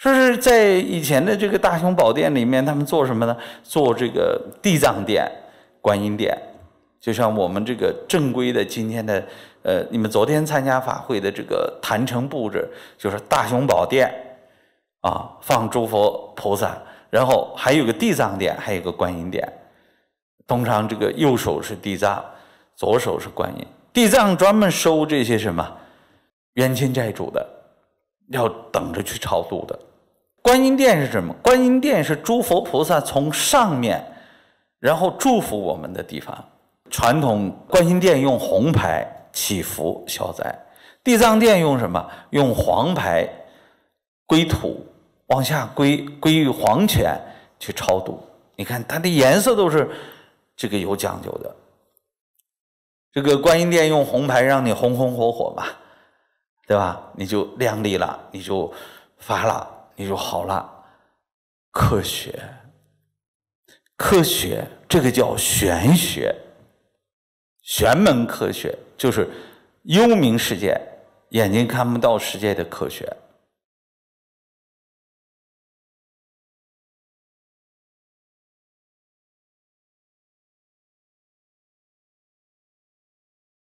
说是在以前的这个大雄宝殿里面，他们做什么呢？做这个地藏殿、观音殿，就像我们这个正规的今天的，呃，你们昨天参加法会的这个坛城布置，就是大雄宝殿，啊，放诸佛菩萨，然后还有个地藏殿，还有个观音殿。通常这个右手是地藏，左手是观音。地藏专门收这些什么冤亲债主的，要等着去超度的。观音殿是什么？观音殿是诸佛菩萨从上面，然后祝福我们的地方。传统观音殿用红牌祈福消灾，地藏殿用什么？用黄牌归土，往下归归于黄泉去超度。你看它的颜色都是这个有讲究的。这个观音殿用红牌让你红红火火嘛，对吧？你就亮丽了，你就发了。你就好了，科学，科学，这个叫玄学，玄门科学就是幽冥世界，眼睛看不到世界的科学。